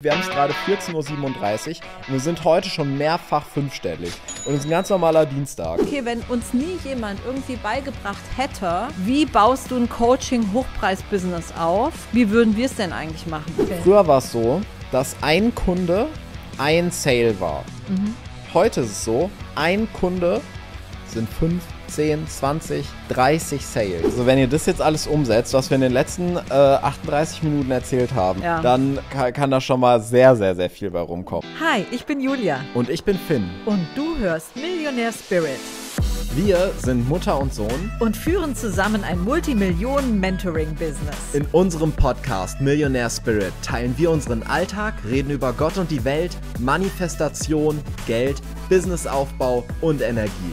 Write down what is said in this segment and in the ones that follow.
Wir haben es gerade 14.37 Uhr und wir sind heute schon mehrfach fünfstellig. Und es ist ein ganz normaler Dienstag. Okay, wenn uns nie jemand irgendwie beigebracht hätte, wie baust du ein Coaching-Hochpreis-Business auf, wie würden wir es denn eigentlich machen? Okay. Früher war es so, dass ein Kunde ein Sale war. Mhm. Heute ist es so, ein Kunde sind fünf 10, 20, 30 Sales. Also wenn ihr das jetzt alles umsetzt, was wir in den letzten äh, 38 Minuten erzählt haben, ja. dann kann, kann da schon mal sehr, sehr, sehr viel bei rumkommen. Hi, ich bin Julia. Und ich bin Finn. Und du hörst Millionaire Spirit. Wir sind Mutter und Sohn und führen zusammen ein Multimillionen-Mentoring-Business. In unserem Podcast Millionaire Spirit teilen wir unseren Alltag, reden über Gott und die Welt, Manifestation, Geld, Businessaufbau und Energie.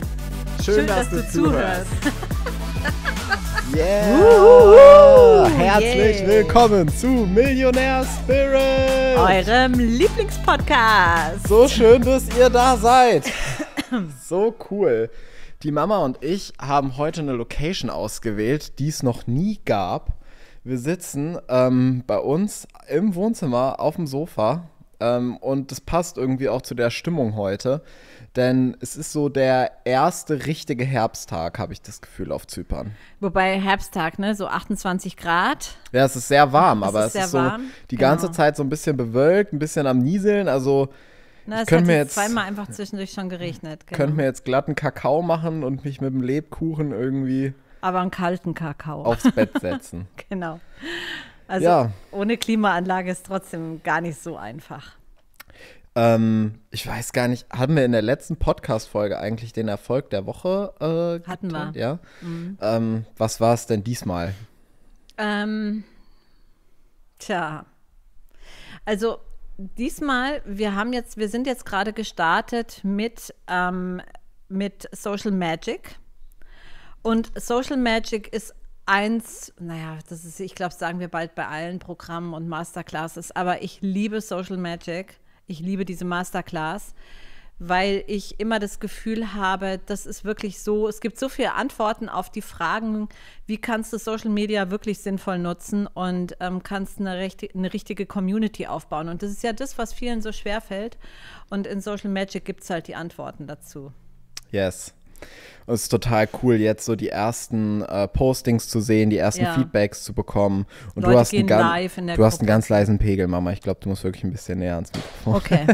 Schön, Schön dass, dass, du zuhörst. zuhörst. yeah! Herzlich yeah. willkommen zu Millionaire Spirit! Eurem Lieblingspodcast! So schön, dass ihr da seid! so cool! Die Mama und ich haben heute eine Location ausgewählt, die es noch nie gab. Wir sitzen ähm, bei uns im Wohnzimmer auf dem Sofa ähm, und das passt irgendwie auch zu der Stimmung heute. Denn es ist so der erste richtige Herbsttag, habe ich das Gefühl, auf Zypern. Wobei Herbsttag, ne? So 28 Grad. Ja, es ist sehr warm, es aber ist es ist so warm. die ganze genau. Zeit so ein bisschen bewölkt, ein bisschen am Nieseln. Also na, es hat mir jetzt zweimal einfach zwischendurch schon geregnet. Genau. Könnte mir jetzt glatten Kakao machen und mich mit dem Lebkuchen irgendwie. Aber einen kalten Kakao. Aufs Bett setzen. genau. Also ja. ohne Klimaanlage ist trotzdem gar nicht so einfach. Ähm, ich weiß gar nicht, haben wir in der letzten Podcast-Folge eigentlich den Erfolg der Woche äh, Hatten getan? wir. Ja. Mhm. Ähm, was war es denn diesmal? Ähm, tja. Also diesmal, wir haben jetzt, wir sind jetzt gerade gestartet mit, ähm, mit Social Magic. Und Social Magic ist eins, naja, das ist, ich glaube, sagen wir bald bei allen Programmen und Masterclasses, aber ich liebe Social Magic. Ich liebe diese Masterclass, weil ich immer das Gefühl habe, das ist wirklich so, es gibt so viele Antworten auf die Fragen, wie kannst du Social Media wirklich sinnvoll nutzen und ähm, kannst eine, rechte, eine richtige Community aufbauen. Und das ist ja das, was vielen so schwer fällt. Und in Social Magic gibt es halt die Antworten dazu. Yes es ist total cool, jetzt so die ersten äh, Postings zu sehen, die ersten ja. Feedbacks zu bekommen. Und Leute du hast, einen, ganz, du hast einen ganz leisen Pegel, Mama. Ich glaube, du musst wirklich ein bisschen näher ans Mikrofon. Okay.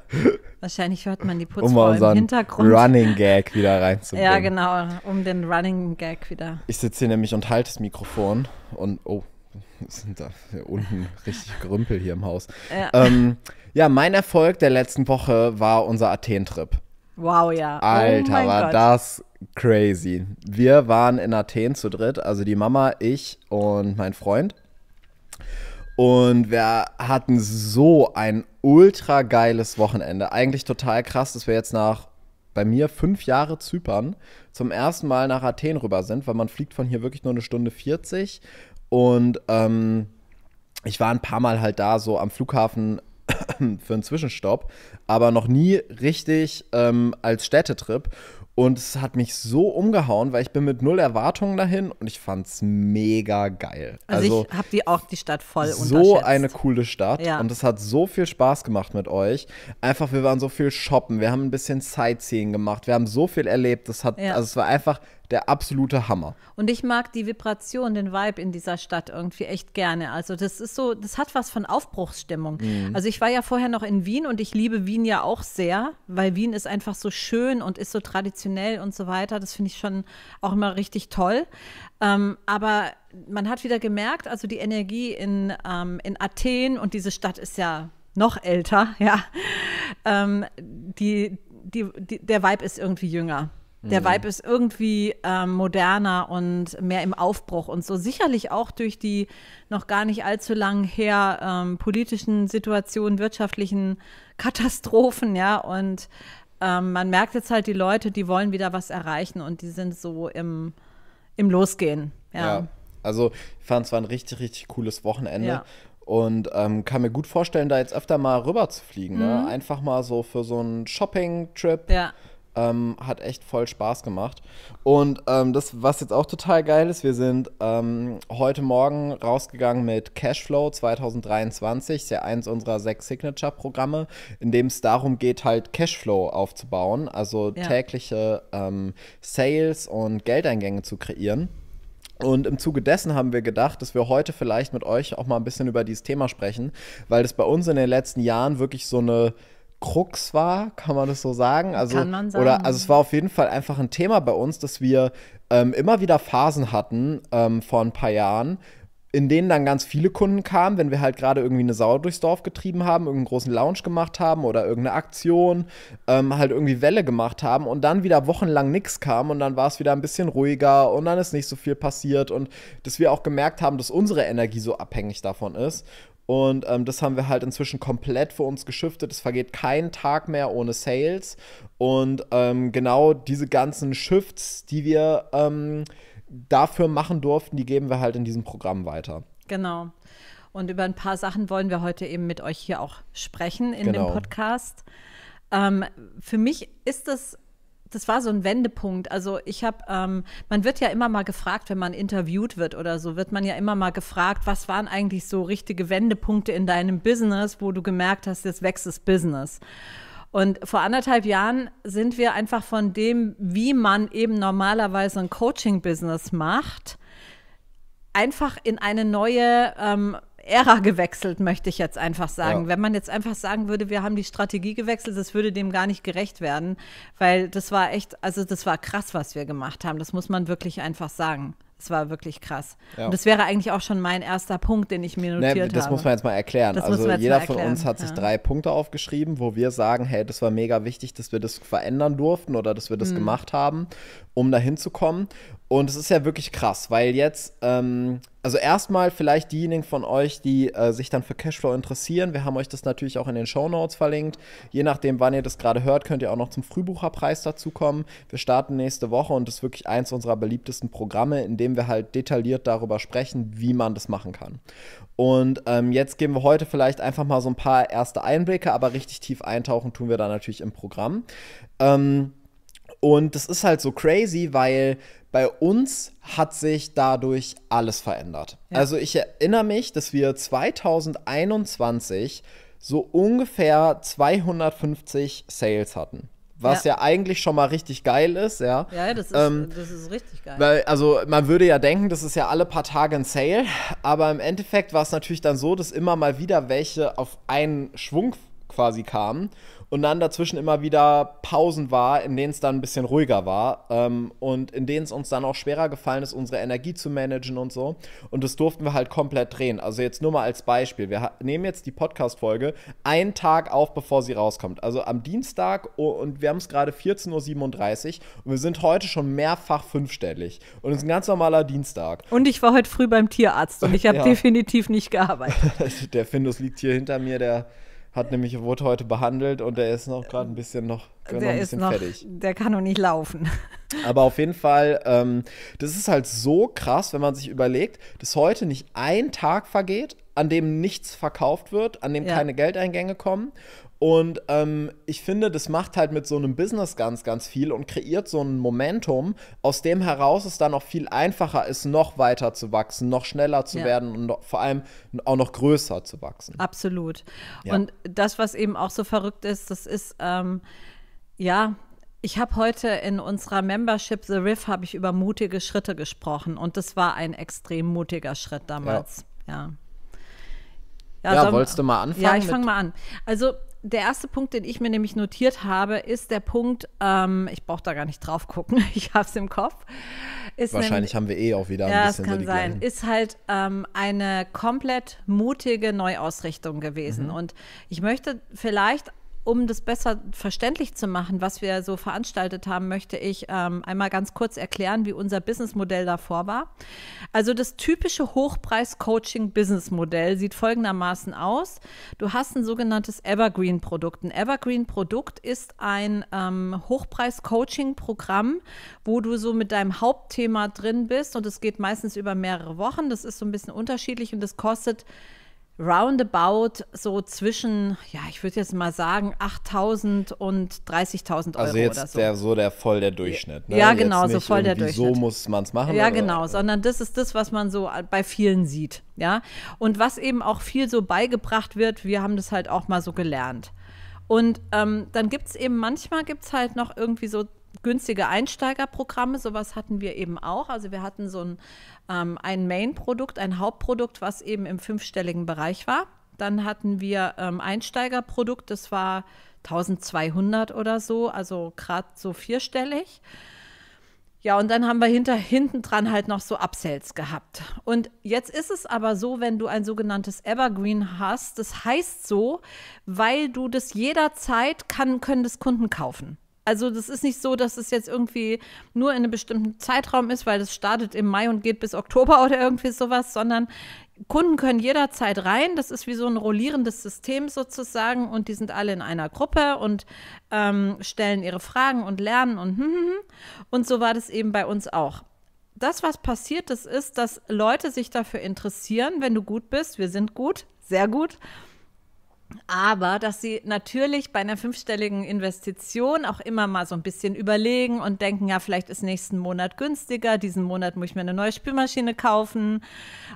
Wahrscheinlich hört man die Putzfrau um im Hintergrund. Running Gag wieder reinzubringen. Ja, genau, um den Running Gag wieder. Ich sitze hier nämlich und halte das Mikrofon und oh, sind da unten richtig Grümpel hier im Haus. Ja. Ähm, ja, mein Erfolg der letzten Woche war unser Athen-Trip. Wow, ja. Alter, oh war Gott. das crazy. Wir waren in Athen zu dritt, also die Mama, ich und mein Freund. Und wir hatten so ein ultra geiles Wochenende. Eigentlich total krass, dass wir jetzt nach bei mir fünf Jahre Zypern zum ersten Mal nach Athen rüber sind, weil man fliegt von hier wirklich nur eine Stunde 40. Und ähm, ich war ein paar Mal halt da, so am Flughafen für einen Zwischenstopp, aber noch nie richtig ähm, als Städtetrip. Und es hat mich so umgehauen, weil ich bin mit null Erwartungen dahin und ich fand es mega geil. Also, also ich habe die auch die Stadt voll So eine coole Stadt ja. und es hat so viel Spaß gemacht mit euch. Einfach, wir waren so viel shoppen, wir haben ein bisschen Sightseeing gemacht, wir haben so viel erlebt. Das hat, ja. also es war einfach der absolute Hammer. Und ich mag die Vibration, den Vibe in dieser Stadt irgendwie echt gerne. Also das ist so, das hat was von Aufbruchsstimmung. Mhm. Also ich war ja vorher noch in Wien und ich liebe Wien ja auch sehr, weil Wien ist einfach so schön und ist so traditionell und so weiter. Das finde ich schon auch immer richtig toll. Ähm, aber man hat wieder gemerkt, also die Energie in, ähm, in Athen und diese Stadt ist ja noch älter, ja. Ähm, die, die, die, der Vibe ist irgendwie jünger. Der mhm. Vibe ist irgendwie ähm, moderner und mehr im Aufbruch und so. Sicherlich auch durch die noch gar nicht allzu lang her ähm, politischen Situationen, wirtschaftlichen Katastrophen, ja. Und ähm, man merkt jetzt halt, die Leute, die wollen wieder was erreichen und die sind so im, im Losgehen, ja. ja. Also, ich fand es war ein richtig, richtig cooles Wochenende. Ja. Und ähm, kann mir gut vorstellen, da jetzt öfter mal rüber zu fliegen. Ne? Mhm. Ne? Einfach mal so für so einen Shopping-Trip. Ja. Ähm, hat echt voll Spaß gemacht. Und ähm, das, was jetzt auch total geil ist, wir sind ähm, heute Morgen rausgegangen mit Cashflow 2023, ist ja eins unserer sechs Signature-Programme, in dem es darum geht, halt Cashflow aufzubauen, also ja. tägliche ähm, Sales und Geldeingänge zu kreieren. Und im Zuge dessen haben wir gedacht, dass wir heute vielleicht mit euch auch mal ein bisschen über dieses Thema sprechen, weil das bei uns in den letzten Jahren wirklich so eine Krux war, kann man das so sagen? Also, kann man sagen. Oder, also es war auf jeden Fall einfach ein Thema bei uns, dass wir ähm, immer wieder Phasen hatten ähm, vor ein paar Jahren, in denen dann ganz viele Kunden kamen, wenn wir halt gerade irgendwie eine Sau durchs Dorf getrieben haben, irgendeinen großen Lounge gemacht haben oder irgendeine Aktion, ähm, halt irgendwie Welle gemacht haben und dann wieder wochenlang nichts kam und dann war es wieder ein bisschen ruhiger und dann ist nicht so viel passiert und dass wir auch gemerkt haben, dass unsere Energie so abhängig davon ist und ähm, das haben wir halt inzwischen komplett für uns geschiftet. Es vergeht kein Tag mehr ohne Sales. Und ähm, genau diese ganzen Shifts, die wir ähm, dafür machen durften, die geben wir halt in diesem Programm weiter. Genau. Und über ein paar Sachen wollen wir heute eben mit euch hier auch sprechen in genau. dem Podcast. Ähm, für mich ist das das war so ein Wendepunkt. Also ich habe, ähm, man wird ja immer mal gefragt, wenn man interviewt wird oder so, wird man ja immer mal gefragt, was waren eigentlich so richtige Wendepunkte in deinem Business, wo du gemerkt hast, jetzt wächst das Business. Und vor anderthalb Jahren sind wir einfach von dem, wie man eben normalerweise ein Coaching-Business macht, einfach in eine neue ähm, Ära gewechselt, möchte ich jetzt einfach sagen. Ja. Wenn man jetzt einfach sagen würde, wir haben die Strategie gewechselt, das würde dem gar nicht gerecht werden, weil das war echt, also das war krass, was wir gemacht haben. Das muss man wirklich einfach sagen. Das war wirklich krass. Ja. Und das wäre eigentlich auch schon mein erster Punkt, den ich mir notiert ne, das muss man jetzt mal erklären. Das also jeder erklären. von uns hat ja. sich drei Punkte aufgeschrieben, wo wir sagen, hey, das war mega wichtig, dass wir das verändern durften oder dass wir das mhm. gemacht haben, um dahin zu kommen. Und es ist ja wirklich krass, weil jetzt, ähm, also erstmal vielleicht diejenigen von euch, die äh, sich dann für Cashflow interessieren, wir haben euch das natürlich auch in den Show Notes verlinkt. Je nachdem, wann ihr das gerade hört, könnt ihr auch noch zum Frühbucherpreis dazukommen. Wir starten nächste Woche und das ist wirklich eins unserer beliebtesten Programme, in dem wir halt detailliert darüber sprechen, wie man das machen kann. Und ähm, jetzt geben wir heute vielleicht einfach mal so ein paar erste Einblicke, aber richtig tief eintauchen tun wir da natürlich im Programm. Ähm, und das ist halt so crazy, weil bei uns hat sich dadurch alles verändert. Ja. Also ich erinnere mich, dass wir 2021 so ungefähr 250 Sales hatten. Was ja. ja. eigentlich schon mal richtig geil ist, ja. Ja, das ist, ähm, das ist richtig geil. Weil, also man würde ja denken, das ist ja alle paar Tage ein Sale, aber im Endeffekt war es natürlich dann so, dass immer mal wieder welche auf einen Schwung quasi kam und dann dazwischen immer wieder Pausen war, in denen es dann ein bisschen ruhiger war ähm, und in denen es uns dann auch schwerer gefallen ist, unsere Energie zu managen und so. Und das durften wir halt komplett drehen. Also jetzt nur mal als Beispiel. Wir nehmen jetzt die Podcast-Folge einen Tag auf, bevor sie rauskommt. Also am Dienstag oh, und wir haben es gerade 14.37 Uhr und wir sind heute schon mehrfach fünfstellig. Und es ist ein ganz normaler Dienstag. Und ich war heute früh beim Tierarzt und ich habe ja. definitiv nicht gearbeitet. der Findus liegt hier hinter mir, der hat nämlich wurde heute behandelt und der ist noch gerade ein bisschen noch, der noch ein bisschen noch, fertig. Der kann noch nicht laufen. Aber auf jeden Fall, ähm, das ist halt so krass, wenn man sich überlegt, dass heute nicht ein Tag vergeht, an dem nichts verkauft wird, an dem ja. keine Geldeingänge kommen und ähm, ich finde, das macht halt mit so einem Business ganz, ganz viel und kreiert so ein Momentum, aus dem heraus es dann auch viel einfacher ist, noch weiter zu wachsen, noch schneller zu ja. werden und noch, vor allem auch noch größer zu wachsen. Absolut. Ja. Und das, was eben auch so verrückt ist, das ist, ähm, ja, ich habe heute in unserer Membership The Riff habe ich über mutige Schritte gesprochen und das war ein extrem mutiger Schritt damals. Ja. ja. Ja, ja dann, wolltest du mal anfangen? Ja, ich fange mal an. Also der erste Punkt, den ich mir nämlich notiert habe, ist der Punkt, ähm, ich brauche da gar nicht drauf gucken, ich habe es im Kopf. Ist Wahrscheinlich nämlich, haben wir eh auch wieder ein ja, bisschen. Ja, das kann so sein. Gleichen. Ist halt ähm, eine komplett mutige Neuausrichtung gewesen. Mhm. Und ich möchte vielleicht um das besser verständlich zu machen, was wir so veranstaltet haben, möchte ich ähm, einmal ganz kurz erklären, wie unser Businessmodell davor war. Also das typische Hochpreis-Coaching-Businessmodell sieht folgendermaßen aus. Du hast ein sogenanntes Evergreen-Produkt. Ein Evergreen-Produkt ist ein ähm, Hochpreis-Coaching-Programm, wo du so mit deinem Hauptthema drin bist und es geht meistens über mehrere Wochen. Das ist so ein bisschen unterschiedlich und das kostet roundabout so zwischen, ja, ich würde jetzt mal sagen, 8.000 und 30.000 also Euro. Also jetzt oder so. Der, so der voll der Durchschnitt. Ne? Ja, genau, so voll der Durchschnitt. So muss man es machen. Ja, oder? genau, also sondern das ist das, was man so bei vielen sieht. Ja, und was eben auch viel so beigebracht wird, wir haben das halt auch mal so gelernt. Und ähm, dann gibt es eben manchmal gibt es halt noch irgendwie so günstige Einsteigerprogramme, sowas hatten wir eben auch. Also wir hatten so ein, ähm, ein Main-Produkt, ein Hauptprodukt, was eben im fünfstelligen Bereich war. Dann hatten wir ähm, Einsteigerprodukt, das war 1200 oder so, also gerade so vierstellig. Ja, und dann haben wir hinter, hinten dran halt noch so Upsells gehabt. Und jetzt ist es aber so, wenn du ein sogenanntes Evergreen hast, das heißt so, weil du das jederzeit kann, können das Kunden kaufen. Also das ist nicht so, dass es jetzt irgendwie nur in einem bestimmten Zeitraum ist, weil es startet im Mai und geht bis Oktober oder irgendwie sowas, sondern Kunden können jederzeit rein. Das ist wie so ein rollierendes System sozusagen und die sind alle in einer Gruppe und ähm, stellen ihre Fragen und lernen und hm, hm, hm. und so war das eben bei uns auch. Das, was passiert ist, ist, dass Leute sich dafür interessieren, wenn du gut bist. Wir sind gut, sehr gut aber dass sie natürlich bei einer fünfstelligen Investition auch immer mal so ein bisschen überlegen und denken, ja, vielleicht ist nächsten Monat günstiger, diesen Monat muss ich mir eine neue Spülmaschine kaufen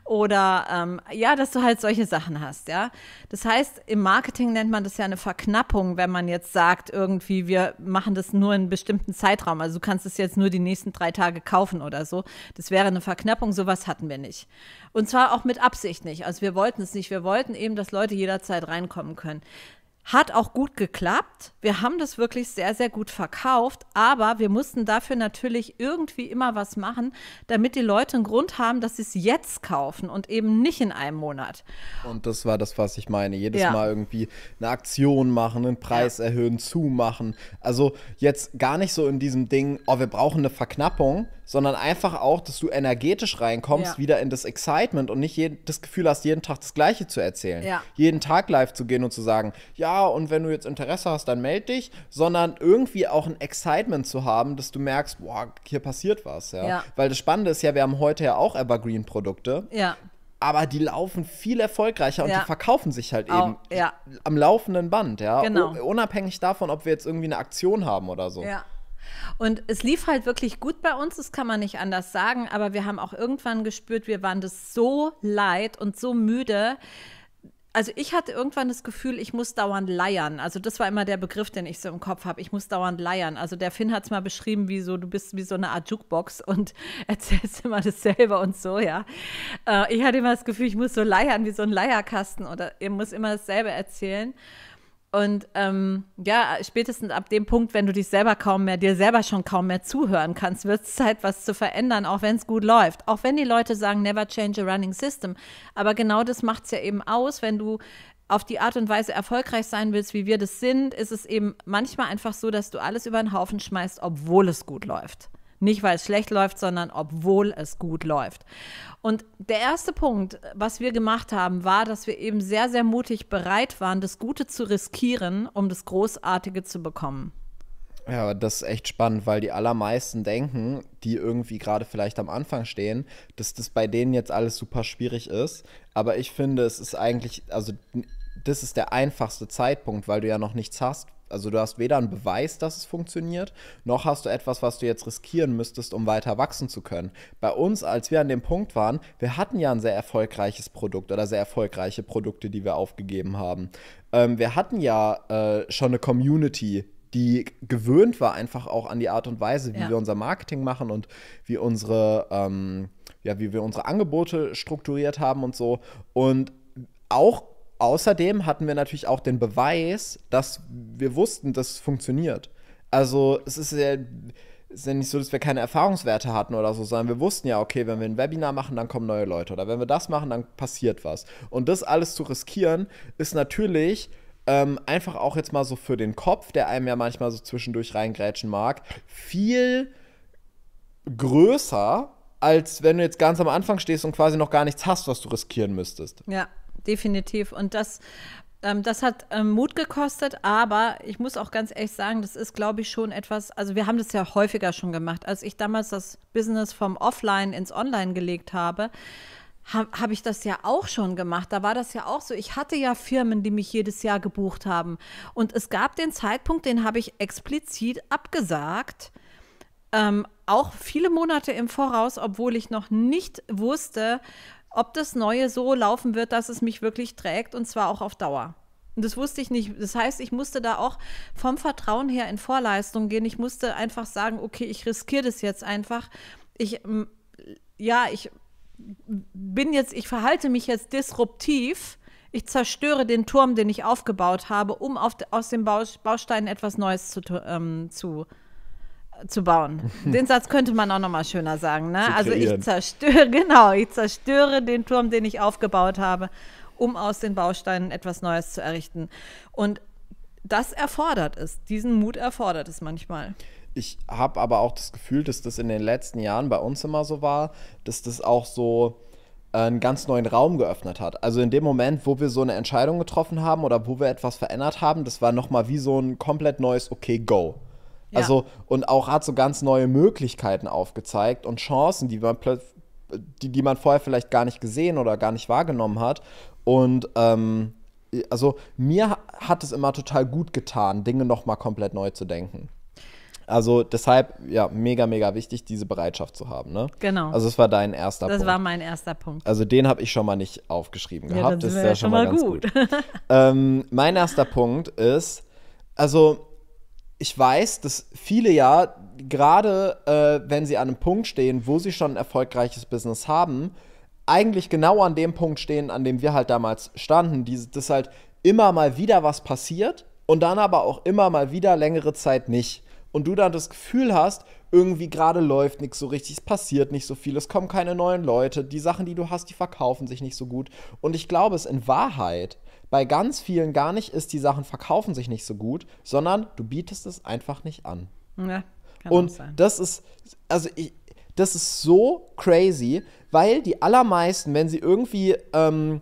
oder ähm, ja, dass du halt solche Sachen hast, ja. Das heißt, im Marketing nennt man das ja eine Verknappung, wenn man jetzt sagt, irgendwie, wir machen das nur in einem bestimmten Zeitraum, also du kannst es jetzt nur die nächsten drei Tage kaufen oder so. Das wäre eine Verknappung, sowas hatten wir nicht. Und zwar auch mit Absicht nicht. Also wir wollten es nicht, wir wollten eben, dass Leute jederzeit reinkommen bekommen können. Hat auch gut geklappt. Wir haben das wirklich sehr, sehr gut verkauft, aber wir mussten dafür natürlich irgendwie immer was machen, damit die Leute einen Grund haben, dass sie es jetzt kaufen und eben nicht in einem Monat. Und das war das, was ich meine. Jedes ja. Mal irgendwie eine Aktion machen, einen Preis ja. erhöhen, zumachen. Also jetzt gar nicht so in diesem Ding, oh, wir brauchen eine Verknappung, sondern einfach auch, dass du energetisch reinkommst, ja. wieder in das Excitement und nicht das Gefühl hast, jeden Tag das Gleiche zu erzählen. Ja. Jeden Tag live zu gehen und zu sagen, ja, und wenn du jetzt Interesse hast, dann melde dich, sondern irgendwie auch ein Excitement zu haben, dass du merkst, boah, hier passiert was. Ja? ja. Weil das Spannende ist ja, wir haben heute ja auch Evergreen-Produkte. Ja aber die laufen viel erfolgreicher und ja. die verkaufen sich halt eben oh, ja. am laufenden Band, ja. Genau. Unabhängig davon, ob wir jetzt irgendwie eine Aktion haben oder so. Ja. Und es lief halt wirklich gut bei uns, das kann man nicht anders sagen, aber wir haben auch irgendwann gespürt, wir waren das so leid und so müde, also ich hatte irgendwann das Gefühl, ich muss dauernd leiern. Also das war immer der Begriff, den ich so im Kopf habe. Ich muss dauernd leiern. Also der Finn hat es mal beschrieben, wie so, du bist wie so eine Art Jukebox und erzählst immer dasselbe und so, ja. Äh, ich hatte immer das Gefühl, ich muss so leiern, wie so ein Leierkasten oder ihr muss immer dasselbe erzählen. Und ähm, ja, spätestens ab dem Punkt, wenn du dich selber kaum mehr, dir selber schon kaum mehr zuhören kannst, wird es Zeit, was zu verändern, auch wenn es gut läuft. Auch wenn die Leute sagen, never change a running system. Aber genau das macht es ja eben aus, wenn du auf die Art und Weise erfolgreich sein willst, wie wir das sind, ist es eben manchmal einfach so, dass du alles über den Haufen schmeißt, obwohl es gut läuft. Nicht, weil es schlecht läuft, sondern obwohl es gut läuft. Und der erste Punkt, was wir gemacht haben, war, dass wir eben sehr, sehr mutig bereit waren, das Gute zu riskieren, um das Großartige zu bekommen. Ja, das ist echt spannend, weil die allermeisten denken, die irgendwie gerade vielleicht am Anfang stehen, dass das bei denen jetzt alles super schwierig ist. Aber ich finde, es ist eigentlich, also das ist der einfachste Zeitpunkt, weil du ja noch nichts hast, also du hast weder einen Beweis, dass es funktioniert, noch hast du etwas, was du jetzt riskieren müsstest, um weiter wachsen zu können. Bei uns, als wir an dem Punkt waren, wir hatten ja ein sehr erfolgreiches Produkt oder sehr erfolgreiche Produkte, die wir aufgegeben haben. Ähm, wir hatten ja äh, schon eine Community, die gewöhnt war einfach auch an die Art und Weise, wie ja. wir unser Marketing machen und wie unsere, ähm, ja, wie wir unsere Angebote strukturiert haben und so. Und auch außerdem hatten wir natürlich auch den Beweis, dass wir wussten, dass es funktioniert. Also es ist ja, es ist ja nicht so, dass wir keine Erfahrungswerte hatten oder so, sondern wir wussten ja, okay, wenn wir ein Webinar machen, dann kommen neue Leute. Oder wenn wir das machen, dann passiert was. Und das alles zu riskieren, ist natürlich ähm, einfach auch jetzt mal so für den Kopf, der einem ja manchmal so zwischendurch reingrätschen mag, viel größer, als wenn du jetzt ganz am Anfang stehst und quasi noch gar nichts hast, was du riskieren müsstest. Ja, definitiv. Und das, ähm, das hat ähm, Mut gekostet, aber ich muss auch ganz ehrlich sagen, das ist, glaube ich, schon etwas, also wir haben das ja häufiger schon gemacht. Als ich damals das Business vom Offline ins Online gelegt habe, habe hab ich das ja auch schon gemacht. Da war das ja auch so. Ich hatte ja Firmen, die mich jedes Jahr gebucht haben. Und es gab den Zeitpunkt, den habe ich explizit abgesagt. Ähm, auch viele Monate im Voraus, obwohl ich noch nicht wusste, ob das Neue so laufen wird, dass es mich wirklich trägt und zwar auch auf Dauer. Und das wusste ich nicht. Das heißt, ich musste da auch vom Vertrauen her in Vorleistung gehen. Ich musste einfach sagen, okay, ich riskiere das jetzt einfach. Ich, ja, ich bin jetzt, ich verhalte mich jetzt disruptiv. Ich zerstöre den Turm, den ich aufgebaut habe, um auf, aus den Bausteinen etwas Neues zu, ähm, zu zu bauen. Den Satz könnte man auch noch mal schöner sagen. Ne? Also ich zerstöre, genau, ich zerstöre den Turm, den ich aufgebaut habe, um aus den Bausteinen etwas Neues zu errichten. Und das erfordert es. Diesen Mut erfordert es manchmal. Ich habe aber auch das Gefühl, dass das in den letzten Jahren bei uns immer so war, dass das auch so einen ganz neuen Raum geöffnet hat. Also in dem Moment, wo wir so eine Entscheidung getroffen haben oder wo wir etwas verändert haben, das war nochmal wie so ein komplett neues Okay, go. Also, und auch hat so ganz neue Möglichkeiten aufgezeigt und Chancen, die man die, die man vorher vielleicht gar nicht gesehen oder gar nicht wahrgenommen hat. Und ähm, also mir hat es immer total gut getan, Dinge nochmal komplett neu zu denken. Also deshalb, ja, mega, mega wichtig, diese Bereitschaft zu haben, ne? Genau. Also es war dein erster das Punkt. Das war mein erster Punkt. Also den habe ich schon mal nicht aufgeschrieben ja, gehabt. das ist ja schon mal, ganz gut. gut. ähm, mein erster Punkt ist, also ich weiß, dass viele ja, gerade äh, wenn sie an einem Punkt stehen, wo sie schon ein erfolgreiches Business haben, eigentlich genau an dem Punkt stehen, an dem wir halt damals standen. Die, dass halt immer mal wieder was passiert und dann aber auch immer mal wieder längere Zeit nicht. Und du dann das Gefühl hast, irgendwie gerade läuft nichts so richtig, es passiert nicht so viel, es kommen keine neuen Leute, die Sachen, die du hast, die verkaufen sich nicht so gut. Und ich glaube es in Wahrheit bei ganz vielen gar nicht ist, die Sachen verkaufen sich nicht so gut, sondern du bietest es einfach nicht an. Ja, kann Und sein. das ist, also ich, das ist so crazy, weil die allermeisten, wenn sie irgendwie ähm,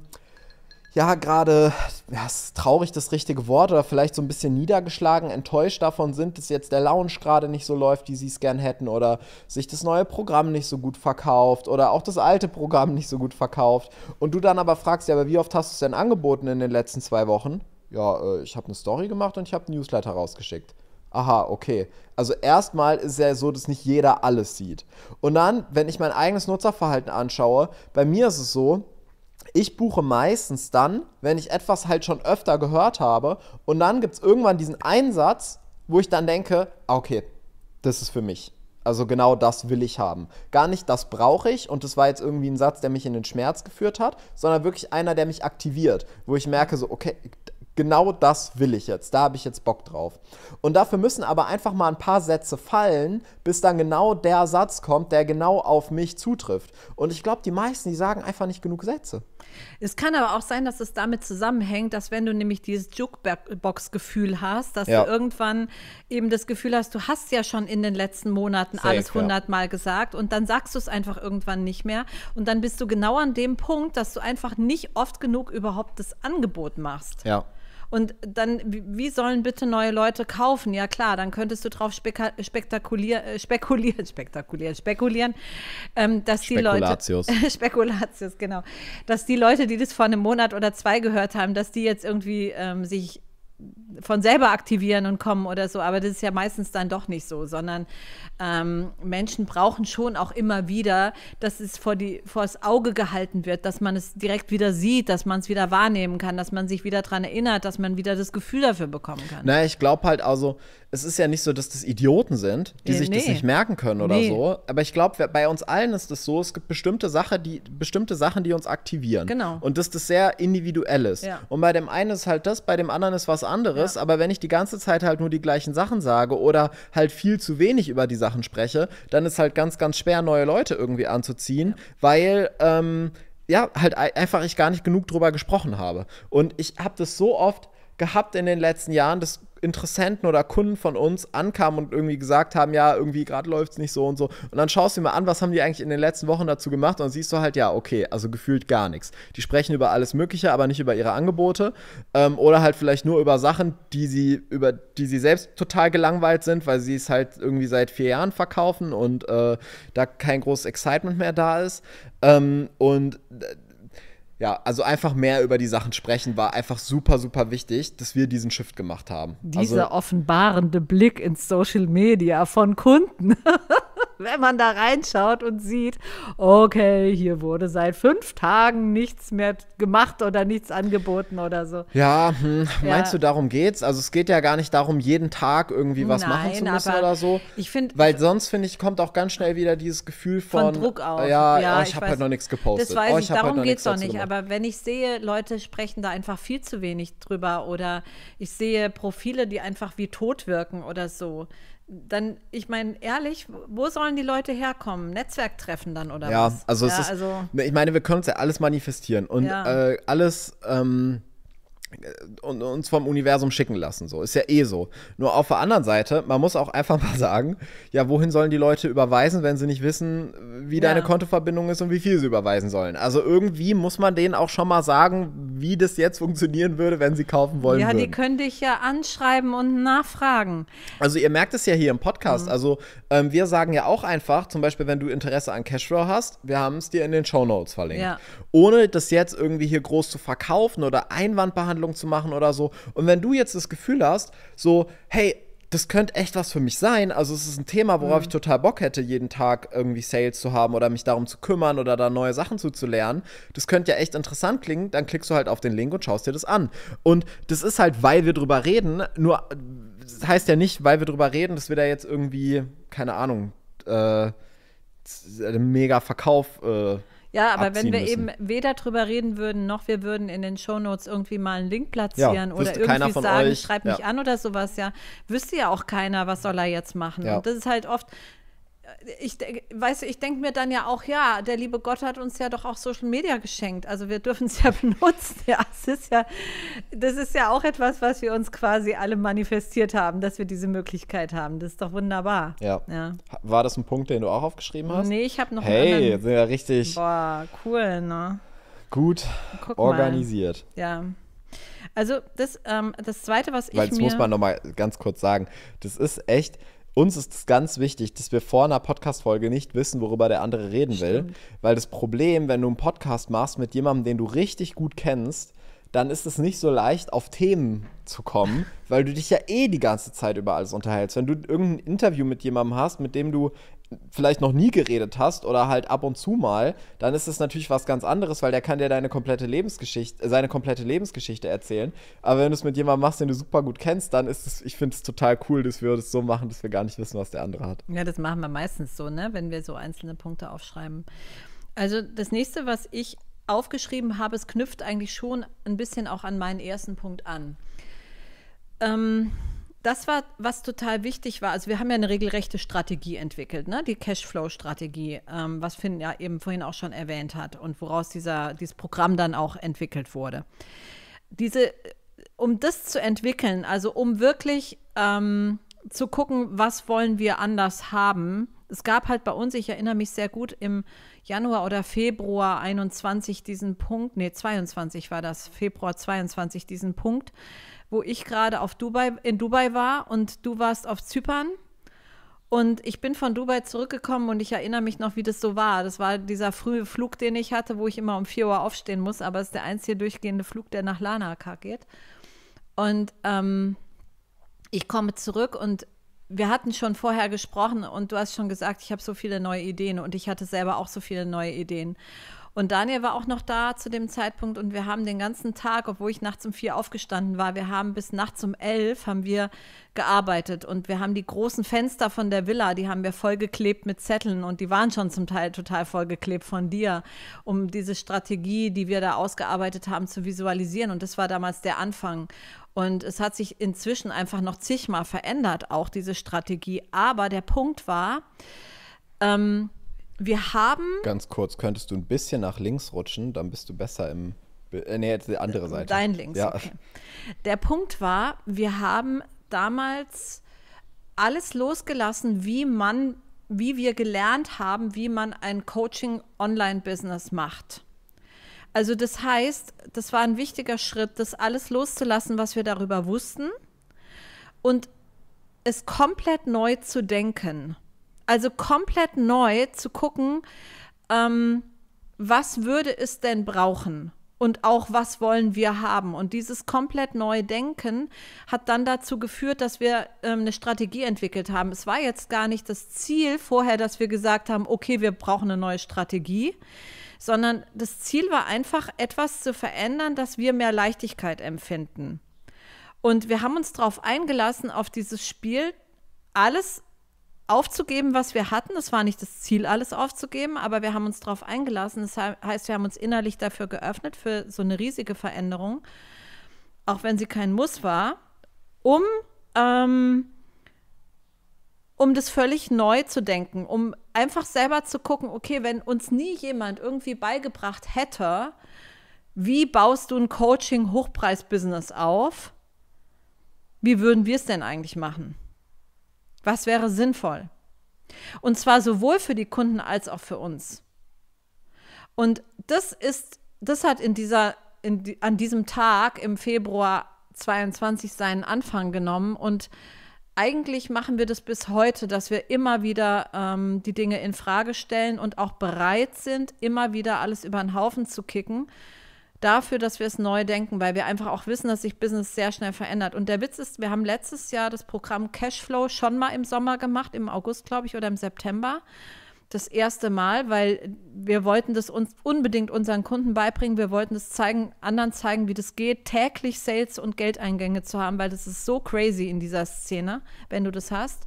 ja, gerade, ja, ist traurig das richtige Wort oder vielleicht so ein bisschen niedergeschlagen, enttäuscht davon sind, dass jetzt der Lounge gerade nicht so läuft, wie sie es gern hätten oder sich das neue Programm nicht so gut verkauft oder auch das alte Programm nicht so gut verkauft und du dann aber fragst, ja, aber wie oft hast du es denn angeboten in den letzten zwei Wochen? Ja, äh, ich habe eine Story gemacht und ich habe einen Newsletter rausgeschickt. Aha, okay. Also erstmal ist es ja so, dass nicht jeder alles sieht. Und dann, wenn ich mein eigenes Nutzerverhalten anschaue, bei mir ist es so, ich buche meistens dann, wenn ich etwas halt schon öfter gehört habe und dann gibt es irgendwann diesen Einsatz, wo ich dann denke, ah, okay, das ist für mich. Also genau das will ich haben. Gar nicht, das brauche ich und das war jetzt irgendwie ein Satz, der mich in den Schmerz geführt hat, sondern wirklich einer, der mich aktiviert, wo ich merke so, okay, genau das will ich jetzt, da habe ich jetzt Bock drauf. Und dafür müssen aber einfach mal ein paar Sätze fallen, bis dann genau der Satz kommt, der genau auf mich zutrifft. Und ich glaube, die meisten, die sagen einfach nicht genug Sätze. Es kann aber auch sein, dass es damit zusammenhängt, dass wenn du nämlich dieses Jukebox-Gefühl hast, dass ja. du irgendwann eben das Gefühl hast, du hast ja schon in den letzten Monaten Safe, alles hundertmal ja. gesagt und dann sagst du es einfach irgendwann nicht mehr und dann bist du genau an dem Punkt, dass du einfach nicht oft genug überhaupt das Angebot machst. Ja. Und dann, wie sollen bitte neue Leute kaufen? Ja klar, dann könntest du drauf speka äh, spekulieren, spekulieren, spekulieren, spekulieren, ähm, dass die Leute Spekulatius, genau, dass die Leute, die das vor einem Monat oder zwei gehört haben, dass die jetzt irgendwie ähm, sich von selber aktivieren und kommen oder so, aber das ist ja meistens dann doch nicht so, sondern ähm, Menschen brauchen schon auch immer wieder, dass es vor die vors Auge gehalten wird, dass man es direkt wieder sieht, dass man es wieder wahrnehmen kann, dass man sich wieder daran erinnert, dass man wieder das Gefühl dafür bekommen kann. Na, ich glaube halt also, es ist ja nicht so, dass das Idioten sind, die ja, sich nee. das nicht merken können oder nee. so. Aber ich glaube, bei uns allen ist es so, es gibt bestimmte, Sache, die, bestimmte Sachen, die uns aktivieren. Genau. Und dass das sehr individuell ist. Ja. Und bei dem einen ist halt das, bei dem anderen ist was anderes. Ja. Aber wenn ich die ganze Zeit halt nur die gleichen Sachen sage oder halt viel zu wenig über die Sachen spreche, dann ist halt ganz, ganz schwer, neue Leute irgendwie anzuziehen, weil. Ähm, ja, halt einfach ich gar nicht genug drüber gesprochen habe. Und ich habe das so oft, gehabt in den letzten Jahren, dass Interessenten oder Kunden von uns ankamen und irgendwie gesagt haben, ja, irgendwie gerade läuft es nicht so und so. Und dann schaust du dir mal an, was haben die eigentlich in den letzten Wochen dazu gemacht und siehst du halt, ja, okay, also gefühlt gar nichts. Die sprechen über alles Mögliche, aber nicht über ihre Angebote ähm, oder halt vielleicht nur über Sachen, die sie, über die sie selbst total gelangweilt sind, weil sie es halt irgendwie seit vier Jahren verkaufen und äh, da kein großes Excitement mehr da ist. Ähm, und äh, ja, also einfach mehr über die Sachen sprechen war einfach super, super wichtig, dass wir diesen Shift gemacht haben. Also Dieser also, offenbarende Blick ins Social Media von Kunden. wenn man da reinschaut und sieht, okay, hier wurde seit fünf Tagen nichts mehr gemacht oder nichts angeboten oder so. Ja, hm, ja. meinst du, darum geht's? Also es geht ja gar nicht darum, jeden Tag irgendwie was Nein, machen zu müssen oder so. Ich finde, weil sonst finde ich kommt auch ganz schnell wieder dieses Gefühl von, von Druck auf. Ja, oh, ja oh, ich, ich habe halt noch nichts gepostet. Das weiß oh, ich, ich darum halt geht's doch nicht. Gemacht. Aber wenn ich sehe, Leute sprechen da einfach viel zu wenig drüber oder ich sehe Profile, die einfach wie tot wirken oder so dann, ich meine, ehrlich, wo sollen die Leute herkommen? Netzwerktreffen dann oder ja, was? Also ja, es ist, also ich meine, wir können uns ja alles manifestieren und ja. äh, alles. Ähm äh, und uns vom Universum schicken lassen. So ist ja eh so. Nur auf der anderen Seite, man muss auch einfach mal sagen, ja, wohin sollen die Leute überweisen, wenn sie nicht wissen, wie ja. deine Kontoverbindung ist und wie viel sie überweisen sollen? Also irgendwie muss man denen auch schon mal sagen, wie das jetzt funktionieren würde, wenn sie kaufen wollen ja, würden. die können dich ja anschreiben und nachfragen. Also ihr merkt es ja hier im Podcast. Mhm. Also ähm, wir sagen ja auch einfach, zum Beispiel, wenn du Interesse an Cashflow hast, wir haben es dir in den Show Notes verlinkt. Ja. Ohne das jetzt irgendwie hier groß zu verkaufen oder Einwandbehandlung Handlung zu machen oder so. Und wenn du jetzt das Gefühl hast, so, hey, das könnte echt was für mich sein. Also es ist ein Thema, worauf mhm. ich total Bock hätte, jeden Tag irgendwie Sales zu haben oder mich darum zu kümmern oder da neue Sachen zuzulernen. Das könnte ja echt interessant klingen. Dann klickst du halt auf den Link und schaust dir das an. Und das ist halt, weil wir drüber reden, nur das heißt ja nicht, weil wir drüber reden, dass wir da jetzt irgendwie, keine Ahnung, äh, mega Verkauf äh, ja, aber wenn wir müssen. eben weder drüber reden würden, noch wir würden in den Shownotes irgendwie mal einen Link platzieren ja, oder irgendwie sagen, euch. schreib mich ja. an oder sowas, ja, wüsste ja auch keiner, was soll er jetzt machen. Und das ist halt oft ich weiß, ich denke mir dann ja auch, ja, der liebe Gott hat uns ja doch auch Social Media geschenkt. Also wir dürfen es ja benutzen. Ja, es ist ja, das ist ja auch etwas, was wir uns quasi alle manifestiert haben, dass wir diese Möglichkeit haben. Das ist doch wunderbar. Ja. ja. War das ein Punkt, den du auch aufgeschrieben hast? Nee, ich habe noch Hey, jetzt sind wir richtig. Boah, cool, ne? Gut Guck organisiert. Mal. Ja. Also das, ähm, das Zweite, was Weil ich mir... Weil das muss man noch mal ganz kurz sagen. Das ist echt, uns ist es ganz wichtig, dass wir vor einer Podcast-Folge nicht wissen, worüber der andere reden Stimmt. will. Weil das Problem, wenn du einen Podcast machst mit jemandem, den du richtig gut kennst, dann ist es nicht so leicht, auf Themen zu kommen, weil du dich ja eh die ganze Zeit über alles unterhältst. Wenn du irgendein Interview mit jemandem hast, mit dem du vielleicht noch nie geredet hast oder halt ab und zu mal, dann ist es natürlich was ganz anderes, weil der kann dir deine komplette Lebensgeschichte, äh, seine komplette Lebensgeschichte erzählen. Aber wenn du es mit jemandem machst, den du super gut kennst, dann ist es, ich finde es total cool, dass wir das so machen, dass wir gar nicht wissen, was der andere hat. Ja, das machen wir meistens so, ne? Wenn wir so einzelne Punkte aufschreiben. Also das nächste, was ich aufgeschrieben habe, es knüpft eigentlich schon ein bisschen auch an meinen ersten Punkt an. Ähm, das war, was total wichtig war. Also wir haben ja eine regelrechte Strategie entwickelt, ne? die Cashflow-Strategie, ähm, was Finn ja eben vorhin auch schon erwähnt hat und woraus dieser, dieses Programm dann auch entwickelt wurde. Diese, um das zu entwickeln, also um wirklich ähm, zu gucken, was wollen wir anders haben. Es gab halt bei uns, ich erinnere mich sehr gut, im Januar oder Februar 21 diesen Punkt, nee, 22 war das, Februar 22 diesen Punkt, wo ich gerade auf Dubai, in Dubai war und du warst auf Zypern. Und ich bin von Dubai zurückgekommen und ich erinnere mich noch, wie das so war. Das war dieser frühe Flug, den ich hatte, wo ich immer um 4 Uhr aufstehen muss, aber es ist der einzige durchgehende Flug, der nach Lanaka geht. Und ähm, ich komme zurück und wir hatten schon vorher gesprochen und du hast schon gesagt, ich habe so viele neue Ideen und ich hatte selber auch so viele neue Ideen. Und Daniel war auch noch da zu dem Zeitpunkt und wir haben den ganzen Tag, obwohl ich nachts um vier aufgestanden war, wir haben bis nachts um elf haben wir gearbeitet und wir haben die großen Fenster von der Villa, die haben wir vollgeklebt mit Zetteln und die waren schon zum Teil total vollgeklebt von dir, um diese Strategie, die wir da ausgearbeitet haben, zu visualisieren. Und das war damals der Anfang. Und es hat sich inzwischen einfach noch zigmal verändert, auch diese Strategie. Aber der Punkt war, ähm, wir haben. Ganz kurz, könntest du ein bisschen nach links rutschen, dann bist du besser im. Äh, nee, jetzt die andere Seite. Dein links. Ja. Okay. Der Punkt war, wir haben damals alles losgelassen, wie man, wie wir gelernt haben, wie man ein Coaching-Online-Business macht. Also das heißt, das war ein wichtiger Schritt, das alles loszulassen, was wir darüber wussten und es komplett neu zu denken. Also komplett neu zu gucken, ähm, was würde es denn brauchen? Und auch, was wollen wir haben? Und dieses komplett neue Denken hat dann dazu geführt, dass wir ähm, eine Strategie entwickelt haben. Es war jetzt gar nicht das Ziel vorher, dass wir gesagt haben, okay, wir brauchen eine neue Strategie, sondern das Ziel war einfach, etwas zu verändern, dass wir mehr Leichtigkeit empfinden. Und wir haben uns darauf eingelassen, auf dieses Spiel alles aufzugeben, was wir hatten. Es war nicht das Ziel, alles aufzugeben, aber wir haben uns darauf eingelassen. Das heißt, wir haben uns innerlich dafür geöffnet, für so eine riesige Veränderung, auch wenn sie kein Muss war, um, ähm, um das völlig neu zu denken, um einfach selber zu gucken, okay, wenn uns nie jemand irgendwie beigebracht hätte, wie baust du ein Coaching-Hochpreis-Business auf, wie würden wir es denn eigentlich machen? Was wäre sinnvoll? Und zwar sowohl für die Kunden als auch für uns. Und das ist, das hat in dieser, in, an diesem Tag im Februar 22 seinen Anfang genommen und eigentlich machen wir das bis heute, dass wir immer wieder ähm, die Dinge in Frage stellen und auch bereit sind, immer wieder alles über den Haufen zu kicken, dafür, dass wir es neu denken, weil wir einfach auch wissen, dass sich Business sehr schnell verändert. Und der Witz ist, wir haben letztes Jahr das Programm Cashflow schon mal im Sommer gemacht, im August, glaube ich, oder im September das erste Mal, weil wir wollten das uns unbedingt unseren Kunden beibringen. Wir wollten es zeigen, anderen zeigen, wie das geht, täglich Sales und Geldeingänge zu haben, weil das ist so crazy in dieser Szene, wenn du das hast.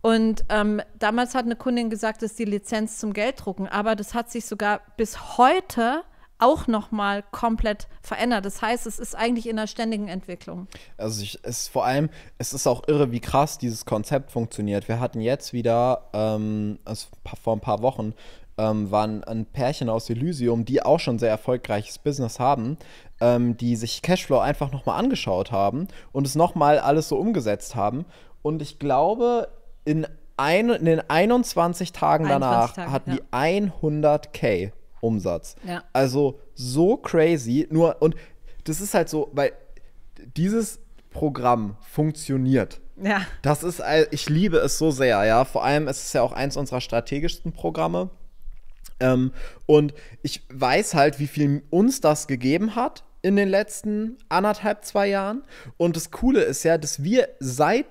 Und ähm, damals hat eine Kundin gesagt, das ist die Lizenz zum Gelddrucken, aber das hat sich sogar bis heute auch nochmal komplett verändert. Das heißt, es ist eigentlich in einer ständigen Entwicklung. Also ich, es vor allem, es ist auch irre, wie krass dieses Konzept funktioniert. Wir hatten jetzt wieder, ähm, also vor ein paar Wochen, ähm, waren ein Pärchen aus Elysium, die auch schon sehr erfolgreiches Business haben, ähm, die sich Cashflow einfach nochmal angeschaut haben und es nochmal alles so umgesetzt haben. Und ich glaube, in, ein, in den 21 Tagen 21 danach Tage, hatten ja. die 100k. Umsatz. Ja. Also so crazy. Nur, und das ist halt so, weil dieses Programm funktioniert. Ja. Das ist, ich liebe es so sehr, ja. Vor allem ist es ja auch eins unserer strategischsten Programme. Ähm, und ich weiß halt, wie viel uns das gegeben hat in den letzten anderthalb, zwei Jahren. Und das Coole ist ja, dass wir seit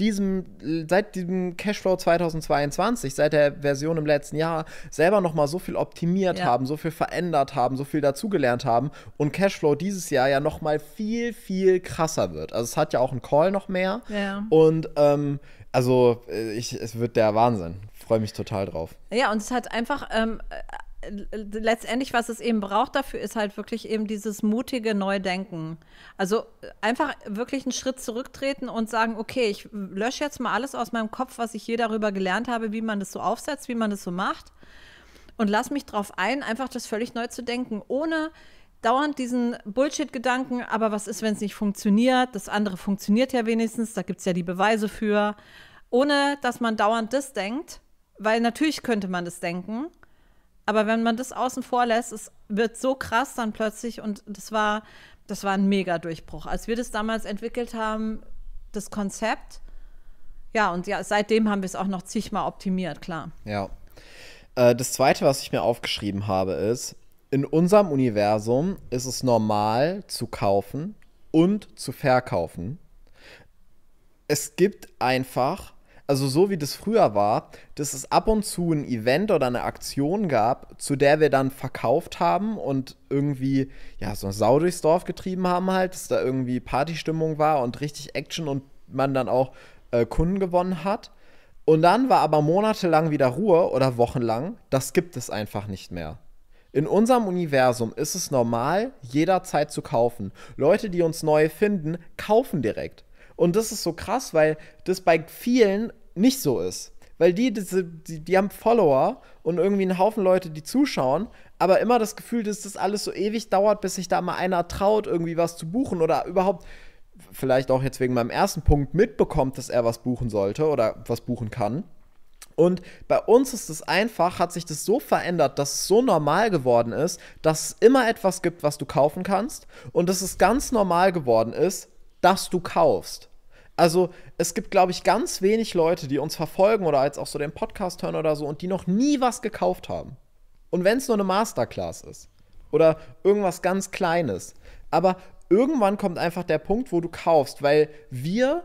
diesem, seit diesem Cashflow 2022, seit der Version im letzten Jahr, selber noch mal so viel optimiert ja. haben, so viel verändert haben, so viel dazugelernt haben und Cashflow dieses Jahr ja noch mal viel, viel krasser wird. Also es hat ja auch einen Call noch mehr. Ja. Und ähm, also äh, ich, es wird der Wahnsinn. Freue mich total drauf. Ja, und es hat einfach ähm, äh, letztendlich, was es eben braucht dafür, ist halt wirklich eben dieses mutige Neudenken. Also äh, einfach wirklich einen Schritt zurücktreten und sagen, okay, ich lösche jetzt mal alles aus meinem Kopf, was ich je darüber gelernt habe, wie man das so aufsetzt, wie man das so macht und lass mich darauf ein, einfach das völlig neu zu denken, ohne dauernd diesen Bullshit-Gedanken, aber was ist, wenn es nicht funktioniert? Das andere funktioniert ja wenigstens, da gibt es ja die Beweise für. Ohne dass man dauernd das denkt, weil natürlich könnte man das denken, aber wenn man das außen vor lässt, es wird so krass dann plötzlich und das war, das war ein mega Durchbruch. Als wir das damals entwickelt haben, das Konzept, ja, und ja, seitdem haben wir es auch noch zigmal optimiert, klar. Ja. Äh, das zweite, was ich mir aufgeschrieben habe, ist, in unserem Universum ist es normal zu kaufen und zu verkaufen. Es gibt einfach also so wie das früher war, dass es ab und zu ein Event oder eine Aktion gab, zu der wir dann verkauft haben und irgendwie, ja, so eine Sau durchs Dorf getrieben haben halt, dass da irgendwie Partystimmung war und richtig Action und man dann auch äh, Kunden gewonnen hat. Und dann war aber monatelang wieder Ruhe oder wochenlang. Das gibt es einfach nicht mehr. In unserem Universum ist es normal, jederzeit zu kaufen. Leute, die uns neue finden, kaufen direkt. Und das ist so krass, weil das bei vielen nicht so ist. Weil die, diese, die, die, haben Follower und irgendwie einen Haufen Leute, die zuschauen, aber immer das Gefühl, dass das alles so ewig dauert, bis sich da mal einer traut, irgendwie was zu buchen oder überhaupt vielleicht auch jetzt wegen meinem ersten Punkt mitbekommt, dass er was buchen sollte oder was buchen kann. Und bei uns ist es einfach, hat sich das so verändert, dass es so normal geworden ist, dass es immer etwas gibt, was du kaufen kannst und dass es ganz normal geworden ist, dass du kaufst. Also es gibt, glaube ich, ganz wenig Leute, die uns verfolgen oder jetzt auch so den Podcast hören oder so und die noch nie was gekauft haben. Und wenn es nur eine Masterclass ist oder irgendwas ganz Kleines. Aber irgendwann kommt einfach der Punkt, wo du kaufst, weil wir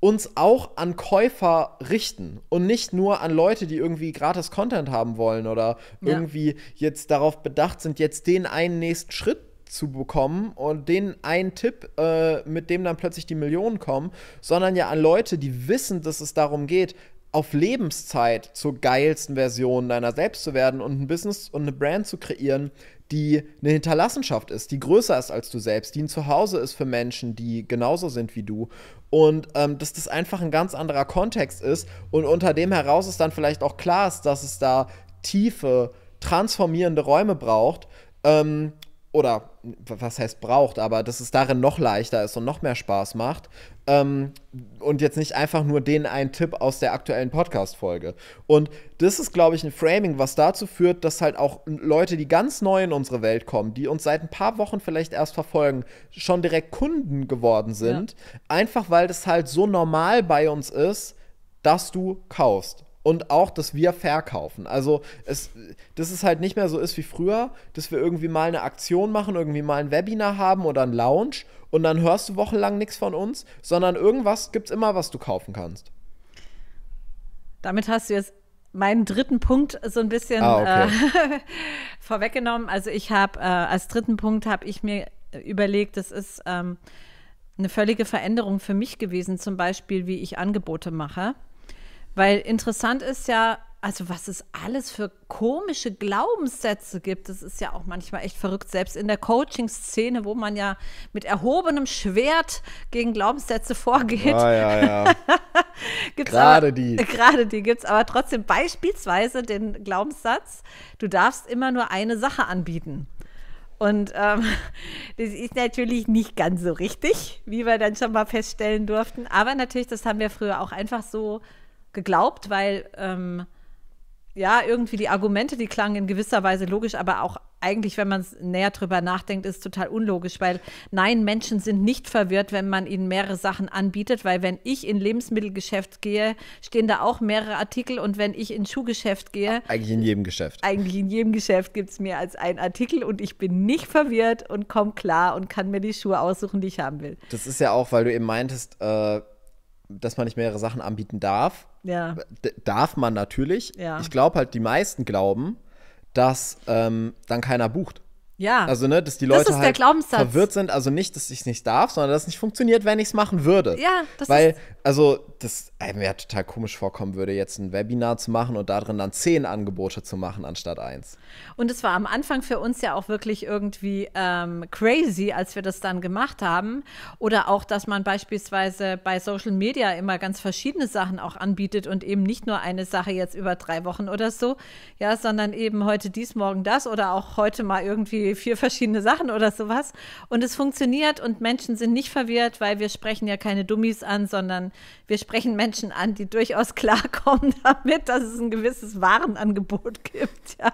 uns auch an Käufer richten und nicht nur an Leute, die irgendwie gratis Content haben wollen oder ja. irgendwie jetzt darauf bedacht sind, jetzt den einen nächsten Schritt zu bekommen und denen einen Tipp, äh, mit dem dann plötzlich die Millionen kommen, sondern ja an Leute, die wissen, dass es darum geht, auf Lebenszeit zur geilsten Version deiner selbst zu werden und ein Business und eine Brand zu kreieren, die eine Hinterlassenschaft ist, die größer ist als du selbst, die ein Zuhause ist für Menschen, die genauso sind wie du. Und ähm, dass das einfach ein ganz anderer Kontext ist und unter dem heraus ist dann vielleicht auch klar ist, dass es da tiefe, transformierende Räume braucht, ähm, oder was heißt braucht, aber dass es darin noch leichter ist und noch mehr Spaß macht. Ähm, und jetzt nicht einfach nur den einen Tipp aus der aktuellen Podcast-Folge. Und das ist, glaube ich, ein Framing, was dazu führt, dass halt auch Leute, die ganz neu in unsere Welt kommen, die uns seit ein paar Wochen vielleicht erst verfolgen, schon direkt Kunden geworden sind. Ja. Einfach weil das halt so normal bei uns ist, dass du kaufst und auch, dass wir verkaufen. Also, es, dass es halt nicht mehr so ist wie früher, dass wir irgendwie mal eine Aktion machen, irgendwie mal ein Webinar haben oder ein Lounge und dann hörst du wochenlang nichts von uns, sondern irgendwas gibt es immer, was du kaufen kannst. Damit hast du jetzt meinen dritten Punkt so ein bisschen ah, okay. äh, vorweggenommen. Also ich habe äh, als dritten Punkt habe ich mir überlegt, das ist ähm, eine völlige Veränderung für mich gewesen, zum Beispiel wie ich Angebote mache. Weil interessant ist ja, also was es alles für komische Glaubenssätze gibt, das ist ja auch manchmal echt verrückt, selbst in der Coaching-Szene, wo man ja mit erhobenem Schwert gegen Glaubenssätze vorgeht. Ah, ja, ja. gerade aber, die. Gerade die gibt es, aber trotzdem beispielsweise den Glaubenssatz, du darfst immer nur eine Sache anbieten. Und ähm, das ist natürlich nicht ganz so richtig, wie wir dann schon mal feststellen durften. Aber natürlich, das haben wir früher auch einfach so geglaubt, weil ähm, ja, irgendwie die Argumente, die klangen in gewisser Weise logisch, aber auch eigentlich, wenn man näher drüber nachdenkt, ist total unlogisch, weil nein, Menschen sind nicht verwirrt, wenn man ihnen mehrere Sachen anbietet, weil wenn ich in Lebensmittelgeschäft gehe, stehen da auch mehrere Artikel und wenn ich in Schuhgeschäft gehe. Eigentlich in jedem Geschäft. Eigentlich in jedem Geschäft gibt es mehr als einen Artikel und ich bin nicht verwirrt und komme klar und kann mir die Schuhe aussuchen, die ich haben will. Das ist ja auch, weil du eben meintest, äh, dass man nicht mehrere Sachen anbieten darf ja. Darf man natürlich. Ja. Ich glaube halt, die meisten glauben, dass ähm, dann keiner bucht. Ja. Also, ne, dass die Leute das halt verwirrt sind. Also nicht, dass ich es nicht darf, sondern dass es nicht funktioniert, wenn ich es machen würde. Ja, das Weil, ist also das mir total komisch vorkommen würde, jetzt ein Webinar zu machen und darin dann zehn Angebote zu machen anstatt eins. Und es war am Anfang für uns ja auch wirklich irgendwie ähm, crazy, als wir das dann gemacht haben. Oder auch, dass man beispielsweise bei Social Media immer ganz verschiedene Sachen auch anbietet und eben nicht nur eine Sache jetzt über drei Wochen oder so, ja, sondern eben heute dies, morgen das oder auch heute mal irgendwie vier verschiedene Sachen oder sowas. Und es funktioniert und Menschen sind nicht verwirrt, weil wir sprechen ja keine Dummies an, sondern wir sprechen sprechen Menschen an, die durchaus klarkommen damit, dass es ein gewisses Warenangebot gibt. Ja.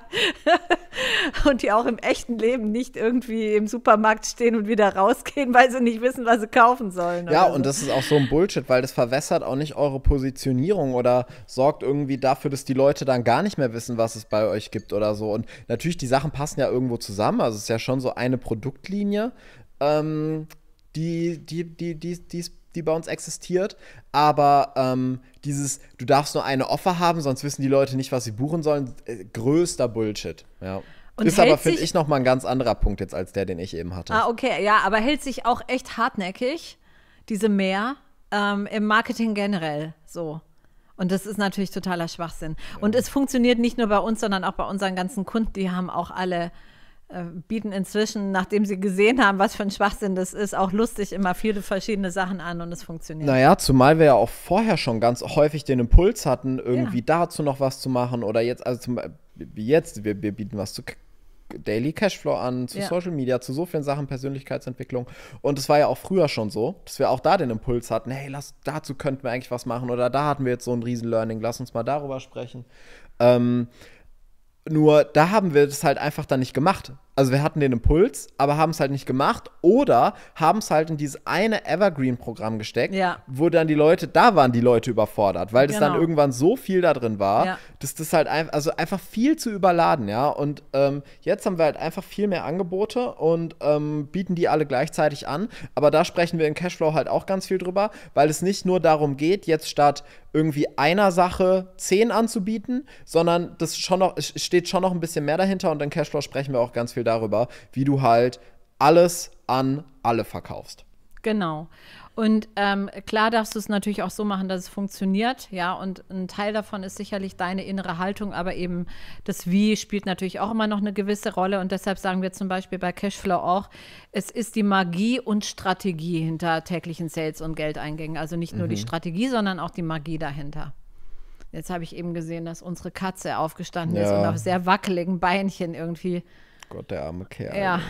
Und die auch im echten Leben nicht irgendwie im Supermarkt stehen und wieder rausgehen, weil sie nicht wissen, was sie kaufen sollen. Ja, und so. das ist auch so ein Bullshit, weil das verwässert auch nicht eure Positionierung oder sorgt irgendwie dafür, dass die Leute dann gar nicht mehr wissen, was es bei euch gibt oder so. Und natürlich, die Sachen passen ja irgendwo zusammen. Also es ist ja schon so eine Produktlinie. Ähm, die, die, die, die, die es die bei uns existiert. Aber ähm, dieses, du darfst nur eine Offer haben, sonst wissen die Leute nicht, was sie buchen sollen, äh, größter Bullshit. Ja. Und ist aber, finde ich, nochmal ein ganz anderer Punkt jetzt als der, den ich eben hatte. Ah, okay, ja, aber hält sich auch echt hartnäckig, diese Mehr, ähm, im Marketing generell so. Und das ist natürlich totaler Schwachsinn. Ja. Und es funktioniert nicht nur bei uns, sondern auch bei unseren ganzen Kunden. Die haben auch alle äh, bieten inzwischen, nachdem sie gesehen haben, was für ein Schwachsinn das ist, auch lustig immer viele verschiedene Sachen an und es funktioniert. Naja, zumal wir ja auch vorher schon ganz häufig den Impuls hatten, irgendwie ja. dazu noch was zu machen oder jetzt, also zum Beispiel jetzt, wir, wir bieten was zu Daily Cashflow an, zu ja. Social Media, zu so vielen Sachen, Persönlichkeitsentwicklung. Und es war ja auch früher schon so, dass wir auch da den Impuls hatten, hey, lass, dazu könnten wir eigentlich was machen oder da hatten wir jetzt so ein Riesen-Learning, lass uns mal darüber sprechen. Ähm, nur da haben wir das halt einfach dann nicht gemacht, also wir hatten den Impuls, aber haben es halt nicht gemacht oder haben es halt in dieses eine Evergreen-Programm gesteckt, ja. wo dann die Leute, da waren die Leute überfordert, weil das genau. dann irgendwann so viel da drin war, ja. dass das halt einfach, also einfach viel zu überladen, ja. Und ähm, jetzt haben wir halt einfach viel mehr Angebote und ähm, bieten die alle gleichzeitig an. Aber da sprechen wir in Cashflow halt auch ganz viel drüber, weil es nicht nur darum geht, jetzt statt irgendwie einer Sache zehn anzubieten, sondern das schon noch, steht schon noch ein bisschen mehr dahinter und in Cashflow sprechen wir auch ganz viel Artikel darüber, wie du halt alles an alle verkaufst. Genau. Und ähm, klar darfst du es natürlich auch so machen, dass es funktioniert, ja. Und ein Teil davon ist sicherlich deine innere Haltung, aber eben das Wie spielt natürlich auch immer noch eine gewisse Rolle. Und deshalb sagen wir zum Beispiel bei Cashflow auch, es ist die Magie und Strategie hinter täglichen Sales und Geldeingängen. Also nicht nur mhm. die Strategie, sondern auch die Magie dahinter. Jetzt habe ich eben gesehen, dass unsere Katze aufgestanden ja. ist und auf sehr wackeligen Beinchen irgendwie Gott, der arme Kerl. Ja.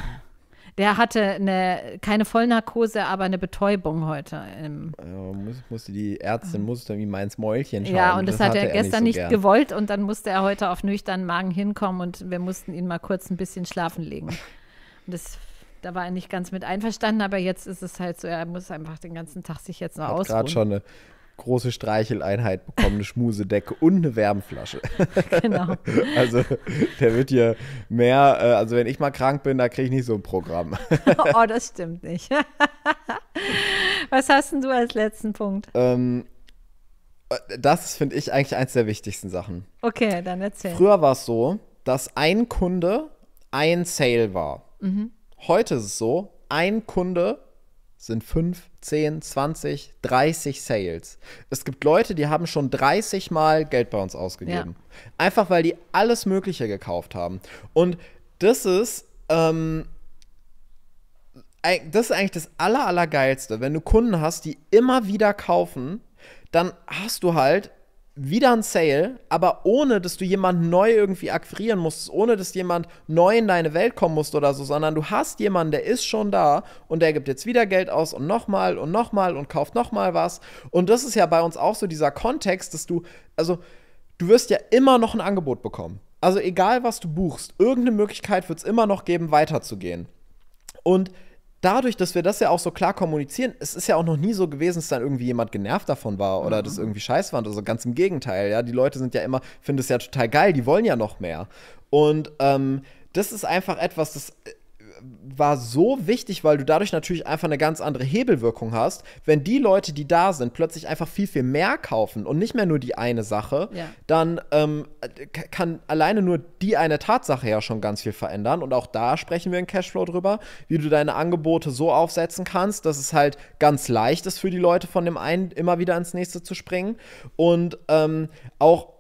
Der hatte eine, keine Vollnarkose, aber eine Betäubung heute. Im ja, muss, musste die Ärztin musste irgendwie mal ins Mäulchen schauen. Ja, und das, das hat er gestern nicht, so nicht gewollt und dann musste er heute auf nüchternen Magen hinkommen und wir mussten ihn mal kurz ein bisschen schlafen legen. Und das, da war er nicht ganz mit einverstanden, aber jetzt ist es halt so, er muss einfach den ganzen Tag sich jetzt noch hat ausruhen. gerade schon eine große Streicheleinheit bekommen, eine Schmusedecke und eine Wärmflasche. Genau. Also der wird hier mehr, äh, also wenn ich mal krank bin, da kriege ich nicht so ein Programm. oh, das stimmt nicht. Was hast denn du als letzten Punkt? Ähm, äh, das finde ich eigentlich eins der wichtigsten Sachen. Okay, dann erzähl. Früher war es so, dass ein Kunde ein Sale war. Mhm. Heute ist es so, ein Kunde sind 5, 10, 20, 30 Sales. Es gibt Leute, die haben schon 30 Mal Geld bei uns ausgegeben. Ja. Einfach weil die alles Mögliche gekauft haben. Und das ist, ähm, das ist eigentlich das Aller, Allergeilste. Wenn du Kunden hast, die immer wieder kaufen, dann hast du halt wieder ein Sale, aber ohne, dass du jemanden neu irgendwie akquirieren musst, ohne, dass jemand neu in deine Welt kommen muss oder so, sondern du hast jemanden, der ist schon da und der gibt jetzt wieder Geld aus und nochmal und nochmal und kauft nochmal was. Und das ist ja bei uns auch so dieser Kontext, dass du, also du wirst ja immer noch ein Angebot bekommen. Also egal, was du buchst, irgendeine Möglichkeit wird es immer noch geben, weiterzugehen. Und dadurch, dass wir das ja auch so klar kommunizieren, es ist ja auch noch nie so gewesen, dass dann irgendwie jemand genervt davon war oder mhm. das irgendwie scheiß fand. Also ganz im Gegenteil, ja. Die Leute sind ja immer, finden es ja total geil, die wollen ja noch mehr. Und ähm, das ist einfach etwas, das äh, war so wichtig, weil du dadurch natürlich einfach eine ganz andere Hebelwirkung hast. Wenn die Leute, die da sind, plötzlich einfach viel, viel mehr kaufen und nicht mehr nur die eine Sache, ja. dann ähm, kann alleine nur die eine Tatsache ja schon ganz viel verändern. Und auch da sprechen wir in Cashflow drüber, wie du deine Angebote so aufsetzen kannst, dass es halt ganz leicht ist für die Leute, von dem einen immer wieder ins nächste zu springen. Und ähm, auch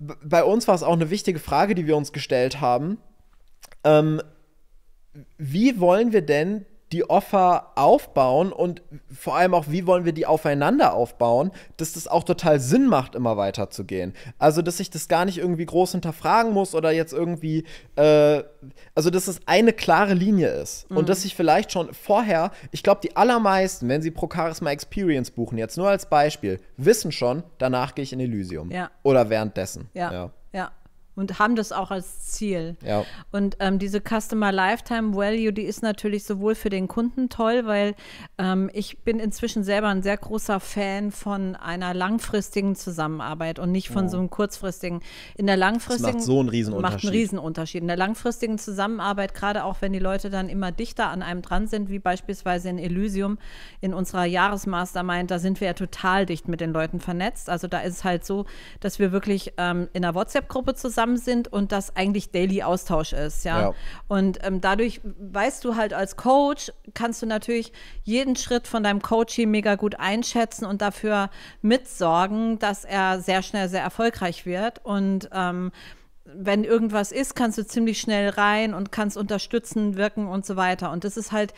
bei uns war es auch eine wichtige Frage, die wir uns gestellt haben. Ähm, wie wollen wir denn die Offer aufbauen und vor allem auch, wie wollen wir die aufeinander aufbauen, dass das auch total Sinn macht, immer weiter zu gehen. Also, dass ich das gar nicht irgendwie groß hinterfragen muss oder jetzt irgendwie, äh, also, dass es eine klare Linie ist. Mhm. Und dass ich vielleicht schon vorher, ich glaube, die allermeisten, wenn sie Pro Charisma Experience buchen, jetzt nur als Beispiel, wissen schon, danach gehe ich in Elysium. Ja. Oder währenddessen. Ja. ja. ja und haben das auch als Ziel. Ja. Und ähm, diese Customer Lifetime Value, die ist natürlich sowohl für den Kunden toll, weil ähm, ich bin inzwischen selber ein sehr großer Fan von einer langfristigen Zusammenarbeit und nicht von oh. so einem kurzfristigen. In der langfristigen das macht so einen Riesenunterschied. Macht einen Riesenunterschied. In der langfristigen Zusammenarbeit, gerade auch wenn die Leute dann immer dichter an einem dran sind, wie beispielsweise in Elysium in unserer Jahresmastermind, da sind wir ja total dicht mit den Leuten vernetzt. Also da ist es halt so, dass wir wirklich ähm, in einer WhatsApp-Gruppe zusammen zusammen sind und das eigentlich Daily Austausch ist, ja. ja. Und ähm, dadurch weißt du halt als Coach, kannst du natürlich jeden Schritt von deinem Coaching mega gut einschätzen und dafür mitsorgen, dass er sehr schnell sehr erfolgreich wird. Und ähm, wenn irgendwas ist, kannst du ziemlich schnell rein und kannst unterstützen, wirken und so weiter. Und das ist halt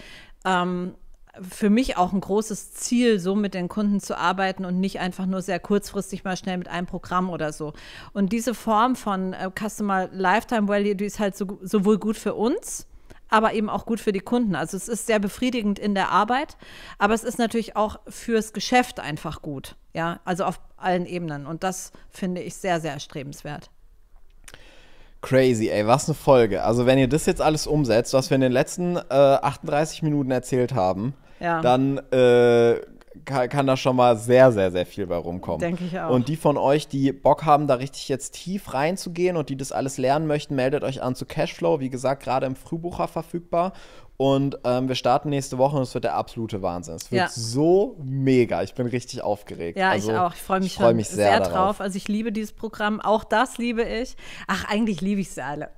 ähm, für mich auch ein großes Ziel, so mit den Kunden zu arbeiten und nicht einfach nur sehr kurzfristig mal schnell mit einem Programm oder so. Und diese Form von äh, Customer Lifetime Value, die ist halt so, sowohl gut für uns, aber eben auch gut für die Kunden. Also es ist sehr befriedigend in der Arbeit, aber es ist natürlich auch fürs Geschäft einfach gut. Ja, also auf allen Ebenen. Und das finde ich sehr, sehr erstrebenswert. Crazy, ey, was eine Folge. Also, wenn ihr das jetzt alles umsetzt, was wir in den letzten äh, 38 Minuten erzählt haben, ja. dann äh, kann, kann da schon mal sehr, sehr, sehr viel bei rumkommen. Denke ich auch. Und die von euch, die Bock haben, da richtig jetzt tief reinzugehen und die das alles lernen möchten, meldet euch an zu Cashflow. Wie gesagt, gerade im Frühbucher verfügbar. Und ähm, wir starten nächste Woche und es wird der absolute Wahnsinn. Es wird ja. so mega. Ich bin richtig aufgeregt. Ja, also, ich auch. Ich freue mich, ich freu mich sehr, sehr drauf. Also ich liebe dieses Programm. Auch das liebe ich. Ach, eigentlich liebe ich sie alle.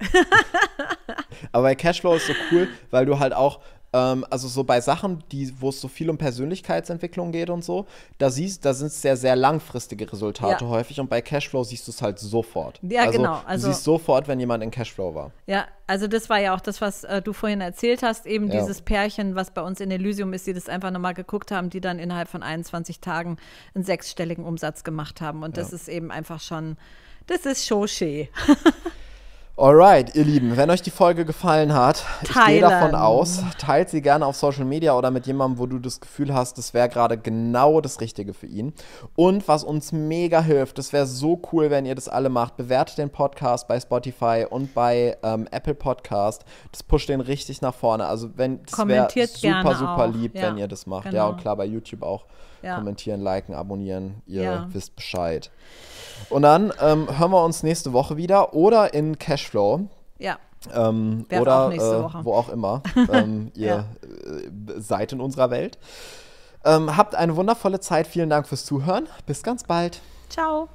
Aber bei Cashflow ist so cool, weil du halt auch ähm, also so bei Sachen, die, wo es so viel um Persönlichkeitsentwicklung geht und so, da siehst, da sind es sehr, sehr langfristige Resultate ja. häufig und bei Cashflow siehst du es halt sofort. Ja, also, genau. Also, du also siehst sofort, wenn jemand in Cashflow war. Ja, also das war ja auch das, was äh, du vorhin erzählt hast, eben ja. dieses Pärchen, was bei uns in Elysium ist, die das einfach nochmal geguckt haben, die dann innerhalb von 21 Tagen einen sechsstelligen Umsatz gemacht haben. Und das ja. ist eben einfach schon, das ist Shoshé. Alright, ihr Lieben, wenn euch die Folge gefallen hat, Teilen. ich gehe davon aus, teilt sie gerne auf Social Media oder mit jemandem, wo du das Gefühl hast, das wäre gerade genau das Richtige für ihn. Und was uns mega hilft, das wäre so cool, wenn ihr das alle macht, bewertet den Podcast bei Spotify und bei ähm, Apple Podcast. Das pusht den richtig nach vorne. Also wenn das wäre super, super auch. lieb, ja, wenn ihr das macht. Genau. Ja, und klar, bei YouTube auch. Ja. Kommentieren, liken, abonnieren. Ihr ja. wisst Bescheid. Und dann ähm, hören wir uns nächste Woche wieder oder in Cashflow. Ja. Ähm, oder auch äh, wo auch immer. ähm, ihr äh, seid in unserer Welt. Ähm, habt eine wundervolle Zeit. Vielen Dank fürs Zuhören. Bis ganz bald. Ciao.